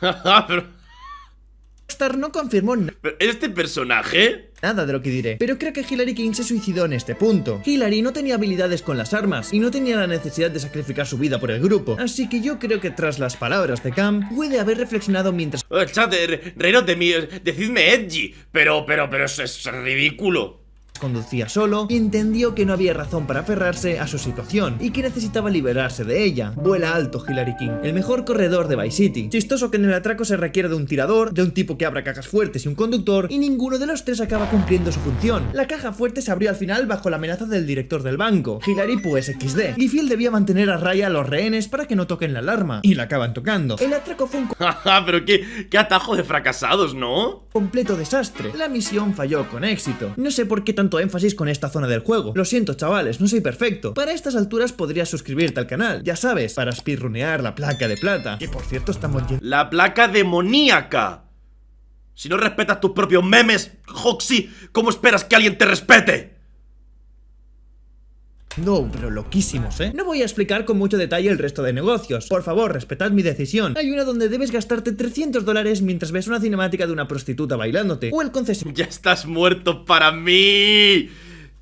Star no confirmó nada. ¿Este personaje? Nada de lo que diré, pero creo que Hillary King se suicidó en este punto. Hillary no tenía habilidades con las armas y no tenía la necesidad de sacrificar su vida por el grupo, así que yo creo que tras las palabras de Cam, puede haber reflexionado mientras... Oh, chat, de, decidme Edgy, pero, pero, pero eso es ridículo conducía solo y entendió que no había razón para aferrarse a su situación y que necesitaba liberarse de ella. Vuela alto Hillary King, el mejor corredor de Vice City. Chistoso que en el atraco se requiere de un tirador, de un tipo que abra cajas fuertes y un conductor y ninguno de los tres acaba cumpliendo su función. La caja fuerte se abrió al final bajo la amenaza del director del banco, Hillary pues XD. Phil debía mantener a raya a los rehenes para que no toquen la alarma y la acaban tocando. El atraco fue un... [laughs] Jaja, pero qué, qué atajo de fracasados, ¿no? Completo desastre. La misión falló con éxito. No sé por qué tanto énfasis con esta zona del juego. Lo siento chavales, no soy perfecto. Para estas alturas podrías suscribirte al canal, ya sabes, para speedrunear la placa de plata. Que por cierto estamos... La placa demoníaca. Si no respetas tus propios memes, Hoxie, ¿cómo esperas que alguien te respete? No, pero loquísimos, ¿eh? No voy a explicar con mucho detalle el resto de negocios. Por favor, respetad mi decisión. Hay una donde debes gastarte 300 dólares mientras ves una cinemática de una prostituta bailándote. O el concesionario... ¡Ya estás muerto para mí!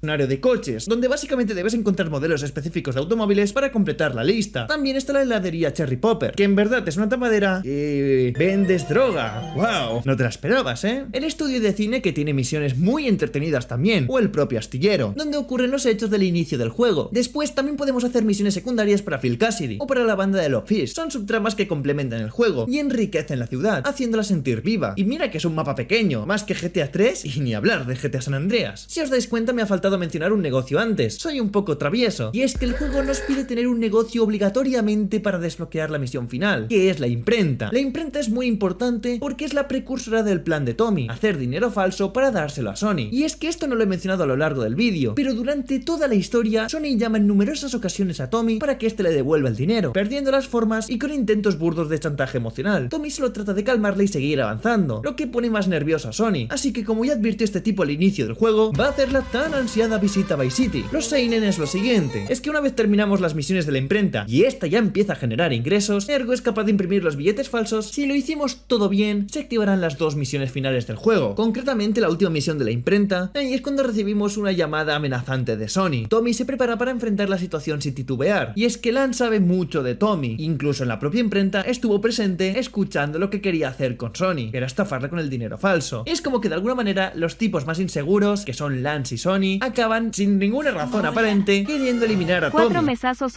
de coches, donde básicamente debes encontrar modelos específicos de automóviles para completar la lista. También está la heladería Cherry Popper, que en verdad es una tapadera y... vendes droga. ¡Wow! No te la esperabas, ¿eh? El estudio de cine que tiene misiones muy entretenidas también, o el propio astillero, donde ocurren los hechos del inicio del juego. Después también podemos hacer misiones secundarias para Phil Cassidy o para la banda de Love Fish. Son subtramas que complementan el juego y enriquecen la ciudad, haciéndola sentir viva. Y mira que es un mapa pequeño, más que GTA 3 y ni hablar de GTA San Andreas. Si os dais cuenta me ha faltado mencionar un negocio antes. Soy un poco travieso. Y es que el juego nos pide tener un negocio obligatoriamente para desbloquear la misión final, que es la imprenta. La imprenta es muy importante porque es la precursora del plan de Tommy, hacer dinero falso para dárselo a Sony. Y es que esto no lo he mencionado a lo largo del vídeo, pero durante toda la historia, Sony llama en numerosas ocasiones a Tommy para que éste le devuelva el dinero, perdiendo las formas y con intentos burdos de chantaje emocional. Tommy solo trata de calmarle y seguir avanzando, lo que pone más nervioso a Sony. Así que como ya advirtió este tipo al inicio del juego, va a hacerla tan ansiada ...da visita a Vice City. Los Seinen es lo siguiente, es que una vez terminamos las misiones de la imprenta y esta ya empieza a generar ingresos, Ergo es capaz de imprimir los billetes falsos, si lo hicimos todo bien, se activarán las dos misiones finales del juego, concretamente la última misión de la imprenta, y es cuando recibimos una llamada amenazante de Sony. Tommy se prepara para enfrentar la situación sin titubear, y es que Lance sabe mucho de Tommy, incluso en la propia imprenta estuvo presente escuchando lo que quería hacer con Sony, que era estafarla con el dinero falso. Es como que de alguna manera los tipos más inseguros, que son Lance y Sony, acaban sin ninguna razón aparente queriendo eliminar a Cuatro Tommy. mesazos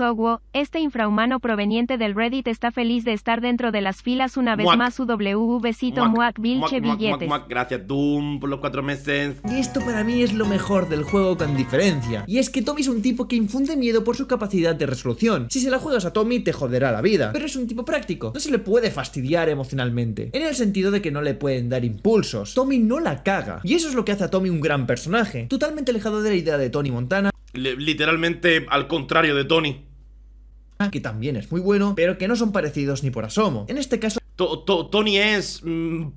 este infrahumano proveniente del Reddit está feliz de estar dentro de las filas una vez más su besito muak, Vilche billetes. Gracias Doom por los cuatro meses. Y esto para mí es lo mejor del juego con diferencia. Y es que Tommy es un tipo que infunde miedo por su capacidad de resolución. Si se la juegas a Tommy te joderá la vida, pero es un tipo práctico. No se le puede fastidiar emocionalmente, en el sentido de que no le pueden dar impulsos. Tommy no la caga. Y eso es lo que hace a Tommy un gran personaje, totalmente alejado de la idea de Tony Montana. literalmente al contrario de Tony. Que también es muy bueno, pero que no son parecidos ni por asomo. En este caso... Tony es... Mm,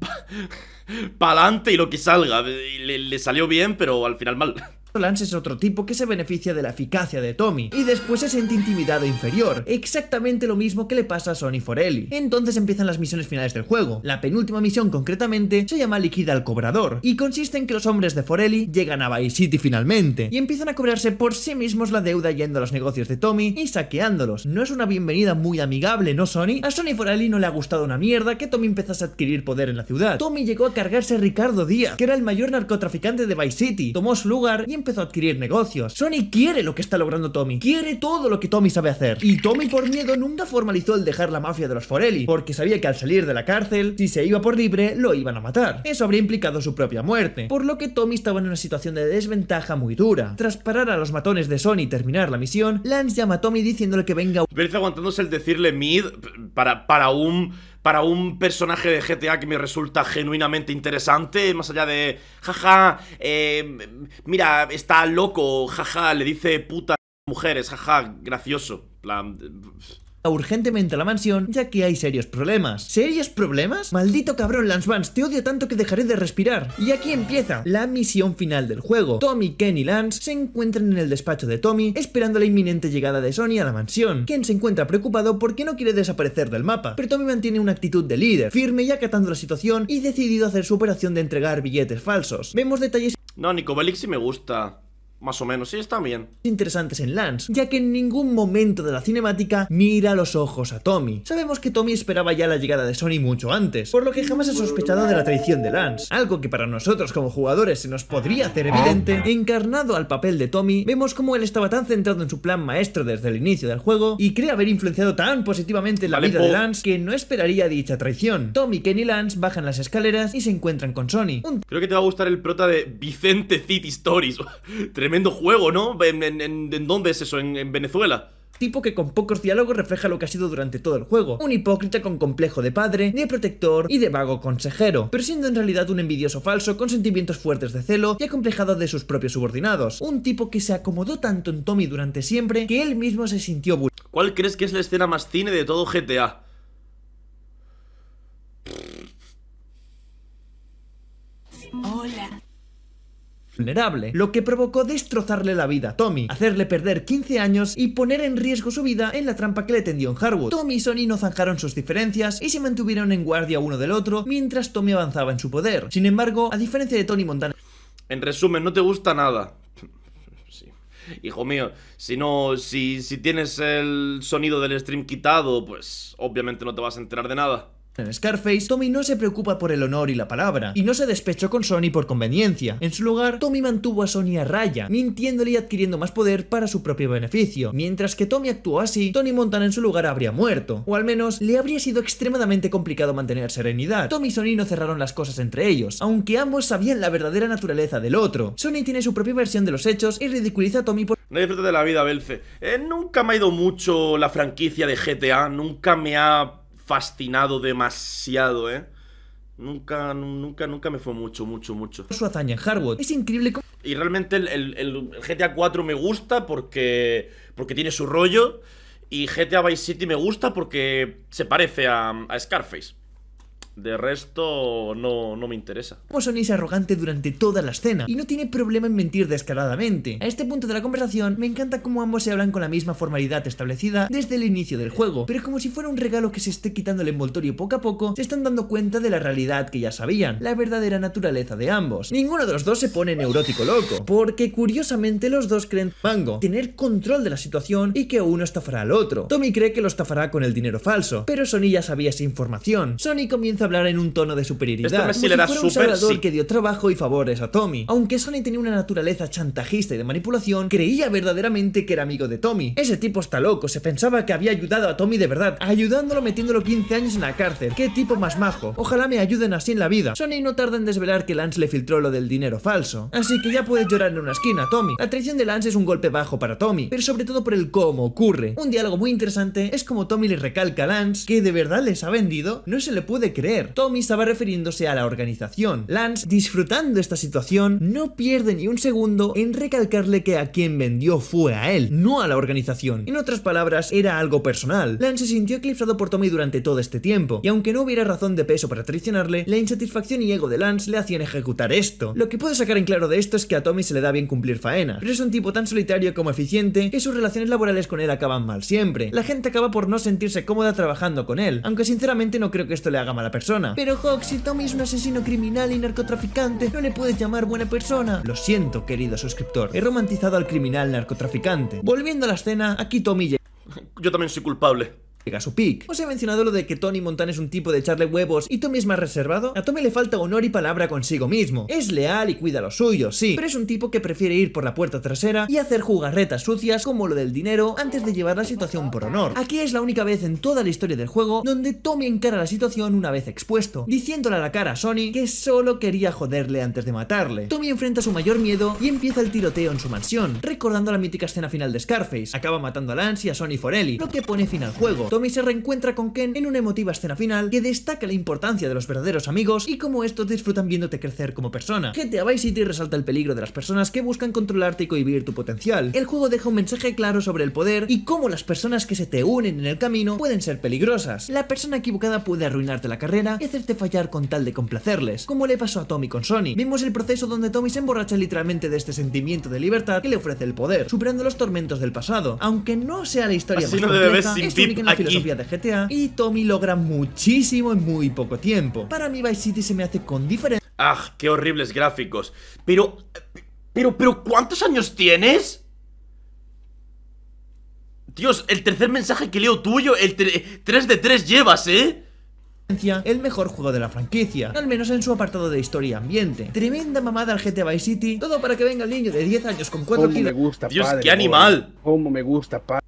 [laughs] pa'lante y lo que salga. le salió bien, pero al final mal. [laughs] Lance es otro tipo que se beneficia de la eficacia de Tommy y después se siente intimidado e inferior, exactamente lo mismo que le pasa a Sonny Forelli. Entonces empiezan las misiones finales del juego. La penúltima misión concretamente se llama Liquida al Cobrador y consiste en que los hombres de Forelli llegan a Vice City finalmente y empiezan a cobrarse por sí mismos la deuda yendo a los negocios de Tommy y saqueándolos. No es una bienvenida muy amigable, ¿no Sonny? A Sonny Forelli no le ha gustado una mierda que Tommy empezase a adquirir poder en la ciudad. Tommy llegó a cargarse a Ricardo Díaz, que era el mayor narcotraficante de Vice City, tomó su lugar y empezó a adquirir negocios. Sony quiere lo que está logrando Tommy, quiere todo lo que Tommy sabe hacer. Y Tommy por miedo nunca formalizó el dejar la mafia de los Forelli, porque sabía que al salir de la cárcel, si se iba por libre, lo iban a matar. Eso habría implicado su propia muerte, por lo que Tommy estaba en una situación de desventaja muy dura. Tras parar a los matones de Sony y terminar la misión, Lance llama a Tommy diciéndole que venga... Verse aguantándose el decirle mid para, para un para un personaje de GTA que me resulta genuinamente interesante, más allá de, jaja, eh, mira, está loco, jaja, le dice puta mujeres, jaja, gracioso. plan, urgentemente a la mansión ya que hay serios problemas. ¿Serios problemas? Maldito cabrón Lance Vance, te odio tanto que dejaré de respirar. Y aquí empieza la misión final del juego. Tommy, Ken y Lance se encuentran en el despacho de Tommy esperando la inminente llegada de Sony a la mansión. Ken se encuentra preocupado porque no quiere desaparecer del mapa, pero Tommy mantiene una actitud de líder, firme y acatando la situación y decidido a hacer su operación de entregar billetes falsos. Vemos detalles... No, Nico Bellic sí me gusta más o menos, sí, está bien. Interesantes en Lance, ya que en ningún momento de la cinemática mira los ojos a Tommy. Sabemos que Tommy esperaba ya la llegada de Sony mucho antes, por lo que jamás ha sospechado de la traición de Lance, algo que para nosotros como jugadores se nos podría hacer evidente. Encarnado al papel de Tommy, vemos cómo él estaba tan centrado en su plan maestro desde el inicio del juego y cree haber influenciado tan positivamente la vida de Lance que no esperaría dicha traición. Tommy, Ken Lance bajan las escaleras y se encuentran con Sony. Creo que te va a gustar el prota de Vicente City Stories. [laughs] tremendo juego, ¿no? ¿En, dónde es eso? en, Venezuela? tipo que con pocos diálogos refleja lo que ha sido durante todo el juego. Un hipócrita con complejo de padre, de protector y de vago consejero, pero siendo en realidad un envidioso falso con sentimientos fuertes de celo y acomplejado de sus propios subordinados. Un tipo que se acomodó tanto en Tommy durante siempre que él mismo se sintió ¿Cuál crees que es la escena más cine de todo GTA? Hola vulnerable, lo que provocó destrozarle la vida a Tommy, hacerle perder 15 años y poner en riesgo su vida en la trampa que le tendió en Harwood. Tommy y Sonny no zanjaron sus diferencias y se mantuvieron en guardia uno del otro mientras Tommy avanzaba en su poder. Sin embargo, a diferencia de Tony Montana... En resumen, no te gusta nada. [laughs] Hijo mío, si no, si, si tienes el sonido del stream quitado, pues obviamente no te vas a enterar de nada. En Scarface, Tommy no se preocupa por el honor y la palabra, y no se despechó con Sony por conveniencia. En su lugar, Tommy mantuvo a Sony a raya, mintiéndole y adquiriendo más poder para su propio beneficio. Mientras que Tommy actuó así, Tony Montana en su lugar habría muerto, o al menos le habría sido extremadamente complicado mantener serenidad. Tommy y Sony no cerraron las cosas entre ellos, aunque ambos sabían la verdadera naturaleza del otro. Sony tiene su propia versión de los hechos y ridiculiza a Tommy por... No de la vida, Belce. Eh, nunca me ha ido mucho la franquicia de GTA, nunca me ha fascinado demasiado, ¿eh? Nunca, nunca, nunca me fue mucho, mucho, mucho. Su hazaña en Hardwood. Es increíble Y realmente el, GTA 4 me gusta porque, porque tiene su rollo. Y GTA Vice City me gusta porque se parece a Scarface. De resto, no, no me interesa. Sony es arrogante durante toda la escena y no tiene problema en mentir descaradamente. A este punto de la conversación, me encanta cómo ambos se hablan con la misma formalidad establecida desde el inicio del juego, pero como si fuera un regalo que se esté quitando el envoltorio poco a poco, se están dando cuenta de la realidad que ya sabían, la verdadera naturaleza de ambos. Ninguno de los dos se pone neurótico loco, porque curiosamente los dos creen, mango, tener control de la situación y que uno estafará al otro. Tommy cree que lo estafará con el dinero falso, pero Sony ya sabía esa información. Sony comienza hablar en un tono de superioridad. Es este le da un salvador que dio trabajo y favores a Tommy. Aunque Sony tenía una naturaleza chantajista y de manipulación, creía verdaderamente que era amigo de Tommy. Ese tipo está loco, se pensaba que había ayudado a Tommy de verdad, ayudándolo metiéndolo 15 años en la cárcel. Qué tipo más majo. Ojalá me ayuden así en la vida. Sony no tarda en desvelar que Lance le filtró lo del dinero falso. Así que ya puedes llorar en una esquina, Tommy. La traición de Lance es un golpe bajo para Tommy, pero sobre todo por el cómo ocurre. Un diálogo muy interesante es como Tommy le recalca a Lance que de verdad les ha vendido, no se le puede creer Tommy estaba refiriéndose a la organización. Lance, disfrutando esta situación, no pierde ni un segundo en recalcarle que a quien vendió fue a él, no a la organización. En otras palabras, era algo personal. Lance se sintió eclipsado por Tommy durante todo este tiempo, y aunque no hubiera razón de peso para traicionarle, la insatisfacción y ego de Lance le hacían ejecutar esto. Lo que puedo sacar en claro de esto es que a Tommy se le da bien cumplir faena, pero es un tipo tan solitario como eficiente que sus relaciones laborales con él acaban mal siempre. La gente acaba por no sentirse cómoda trabajando con él, aunque sinceramente no creo que esto le haga mala persona pero Hawk, si Tommy es un asesino criminal y narcotraficante, no le puedes llamar buena persona. Lo siento, querido suscriptor, he romantizado al criminal narcotraficante. Volviendo a la escena, aquí Tommy... Yo también soy culpable llega su pick. Os he mencionado lo de que Tony Montana es un tipo de echarle huevos y Tommy es más reservado. A Tommy le falta honor y palabra consigo mismo. Es leal y cuida lo suyo, sí, pero es un tipo que prefiere ir por la puerta trasera y hacer jugarretas sucias como lo del dinero antes de llevar la situación por honor. Aquí es la única vez en toda la historia del juego donde Tommy encara la situación una vez expuesto, diciéndole a la cara a Sony que solo quería joderle antes de matarle. Tommy enfrenta su mayor miedo y empieza el tiroteo en su mansión, recordando la mítica escena final de Scarface. Acaba matando a Lance y a Sony Forelli, lo que pone fin al juego. Tommy se reencuentra con Ken en una emotiva escena final que destaca la importancia de los verdaderos amigos y cómo estos disfrutan viéndote crecer como persona. GTA Vice City resalta el peligro de las personas que buscan controlarte y cohibir tu potencial. El juego deja un mensaje claro sobre el poder y cómo las personas que se te unen en el camino pueden ser peligrosas. La persona equivocada puede arruinarte la carrera y hacerte fallar con tal de complacerles, como le pasó a Tommy con Sony. Vimos el proceso donde Tommy se emborracha literalmente de este sentimiento de libertad que le ofrece el poder, superando los tormentos del pasado. Aunque no sea la historia Así más compleja, es este única filosofía de GTA y Tommy logra muchísimo en muy poco tiempo. Para mí Vice City se me hace con diferencia... ¡Ah, qué horribles gráficos! Pero... Pero, pero, ¿cuántos años tienes? Dios, el tercer mensaje que leo tuyo, el 3 de 3 llevas, ¿eh? el mejor juego de la franquicia, al menos en su apartado de historia y ambiente. Tremenda mamada al GTA Vice City, todo para que venga el niño de 10 años con 4 kilos. me gusta, Dios, qué animal. Cómo me gusta, padre.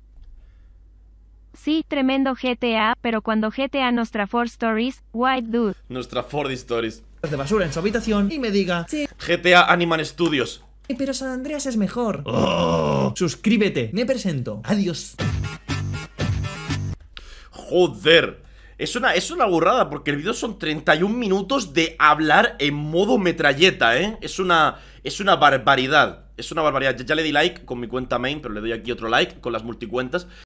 Sí, tremendo GTA, pero cuando GTA nuestra Ford Stories, White Dude. Nuestra Ford Stories. De basura en su habitación y me diga, sí. GTA Animal Studios. Pero San Andreas es mejor. Oh. Suscríbete, me presento. Adiós. Joder. Es una, es una burrada porque el vídeo son 31 minutos de hablar en modo metralleta, ¿eh? Es una, es una barbaridad. Es una barbaridad. ya le di like con mi cuenta main, pero le doy aquí otro like con las multicuentas.